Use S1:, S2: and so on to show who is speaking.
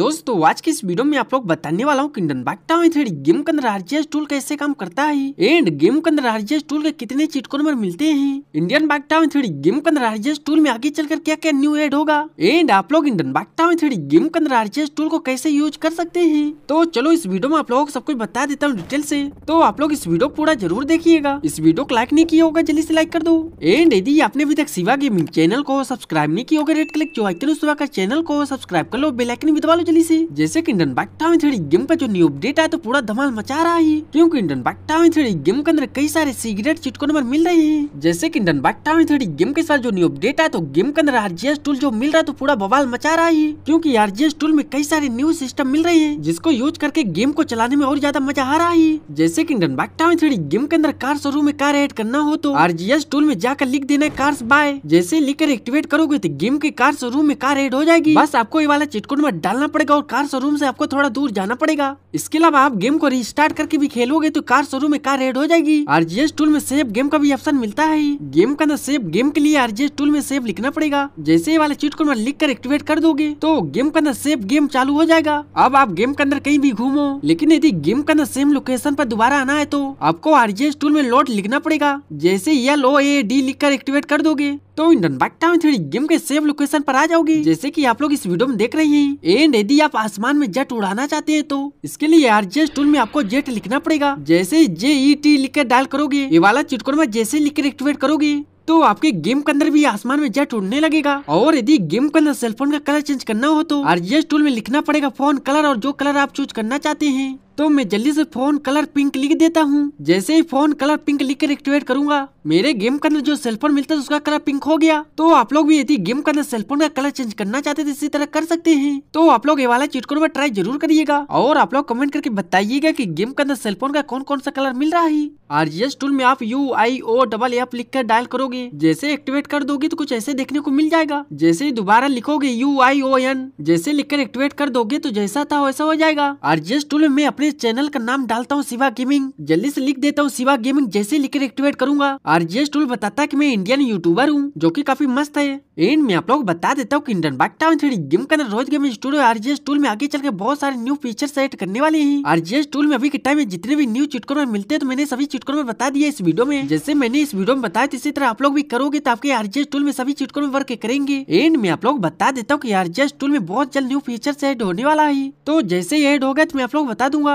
S1: दोस्तों आज की इस वीडियो में आप लोग बताने वाला हूँ किंडन बागता हुई थ्रेड गेम के अंदर आरजीएस टूल कैसे काम करता है एंड गेम के अंदर आरजीएस टूल के कितने चिटको नंबर मिलते हैं इंडियन बागता हुई थ्रेड गेम के अंदर आरजीएस टूल में आगे चलकर क्या क्या न्यू एड होगा एंड आप लोग इंडियन बागता हुई थ्रेड गेम के अंदर आरजीएस टूल को कैसे यूज कर सकते हैं तो चलो इस वीडियो में आप लोगों को सब कुछ बता देता हूँ डिटेल ऐसी तो आप लोग इस वीडियो पूरा जरूर देखिएगा इस वीडियो को लाइक नहीं किया होगा जल्दी ऐसी लाइक कर दो एंड यदि आपने अभी तक सिवा गेमिंग चैनल को सब्सक्राइब नहीं किया होगा रेड क्लिक जो आइकन उस चैनल को सब्सक्राइब कर लो बेलाइकन भी दबा हो जल्दी से जैसे कि Indian bike town three game का जो न्यू अपडेट आया तो पूरा धमाल मचा रहा है क्योंकि इंडन बाटा टाउन थ्री गेम के अंदर कई सारे सिगरेट चिटको नंबर मिल रहे हैं जैसे कि Indian bike town three game के साथ जो न्यू अपडेट आया तो गेम के अंदर आरजीएस टूल जो मिल रहा है तो पूरा बवाल मचा रहा है क्यूँकी आरजीएस टूल में कई सारे न्यू सिस्टम मिल रहे हैं जिसको यूज करके गेम को चलाने में और ज्यादा मजा आ रहा है जैसे की Indian bike town three game के अंदर कार शोरूम में कार एड करना हो तो आरजीएस टूल में जाकर लिख देना है कार बाय जैसे लिख कर एक्टिवेट करोगे तो गेम के कार शोरूम में कार एड हो जाएगी बस आपको ये वाला चिटकोट में डालना पड़ेगा और कार शोरूम से आपको थोड़ा दूर जाना पड़ेगा इसके अलावा आप गेम को रिस्टार्ट करके भी खेलोगे तो कार शोरूम में कार रेड हो जाएगी आरजीएस टूल में सेव गेम का भी ऑप्शन मिलता है गेम का अंदर सेव गेम के लिए आरजीएस टूल में सेव लिखना पड़ेगा जैसे वाले चीट को लिख कर एक्टिवेट कर दोगे तो गेम का अंदर सेव गेम चालू हो जाएगा अब आप गेम के अंदर कहीं भी घूमो लेकिन यदि गेम के अंदर सेम लोकेशन पर दोबारा आना है तो आपको आरजीएस टूल में लोड लिखना पड़ेगा जैसे एल ओ ए डी लिख कर एक्टिवेट कर दोगे तो Indian bike town three game के सेव लोकेशन पर आ जाओगी जैसे कि आप लोग इस वीडियो में देख रहे हैं एन फ्रेंड यदि आप आसमान में जेट उड़ाना चाहते हैं तो इसके लिए आरजीएस टूल में आपको जेट लिखना पड़ेगा जैसे जे ई टी लिख कर डायल करोगे ये वाला चिटकोर में जैसे लिख कर एक्टिवेट करोगे तो आपके गेम के अंदर भी आसमान में जेट उड़ने लगेगा और यदि गेम के अंदर सेलफोन का कलर चेंज करना हो तो आरजीएस टूल में लिखना पड़ेगा फोन कलर और जो कलर आप चूज करना चाहते हैं तो मैं जल्दी से फोन कलर पिंक लिख देता हूँ जैसे ही फोन कलर पिंक लिख कर एक्टिवेट करूंगा मेरे गेम के अंदर जो सेलफोन मिलता है उसका कलर पिंक हो गया तो आप लोग भी यदि गेम के अंदर सेलफोन का कलर चेंज करना चाहते थे तो इसी तरह कर सकते हैं तो आप लोग ये वाला चिटकोड में ट्राई जरूर करिएगा और आप लोग कमेंट करके बताइएगा की गेम के अंदर सेलफोन का कौन कौन सा कलर मिल रहा है आर टूल में आप U I O double app लिख कर डायल करोगे जैसे एक्टिवेट कर दोगे तो कुछ ऐसे देखने को मिल जाएगा जैसे ही दोबारा लिखोगे यू आई ओ एन जैसे लिख कर एक्टिवेट कर दोगे तो जैसा था वैसा हो जाएगा आर टूल में अपने चैनल का नाम डालता हूँ शिवा गेमिंग जल्दी से लिख देता हूँ शिवा गेमिंग जैसे लिखकर एक्टिवेट करूंगा और ये टूल बताता है की मैं इंडियन यूट्यूबर हूँ जो की काफी मस्त है एंड मैं आप लोग बता देता हूँ की Indian bike town three game के अंदर rose game studio R tool में आगे चल के बहुत सारे न्यू फीचर एड करने वाले हैं आर टूल में अभी के टाइम में जितने भी न्यू चिटकों में मिलते हैं तो मैंने सभी चिटकों में बता दिया इस वीडियो में जैसे मैंने इस वीडियो में बताया इसी तरह आप लोग भी करोगे तो आपके आर टूल में सभी चिटकों में वर्क करेंगे एंड मैं आप लोग बता देता हूँ की आर टूल में बहुत जल्द न्यू फीचर एड होने वाला है तो जैसे एड होगा तो मैं आप लोग बता दूंगा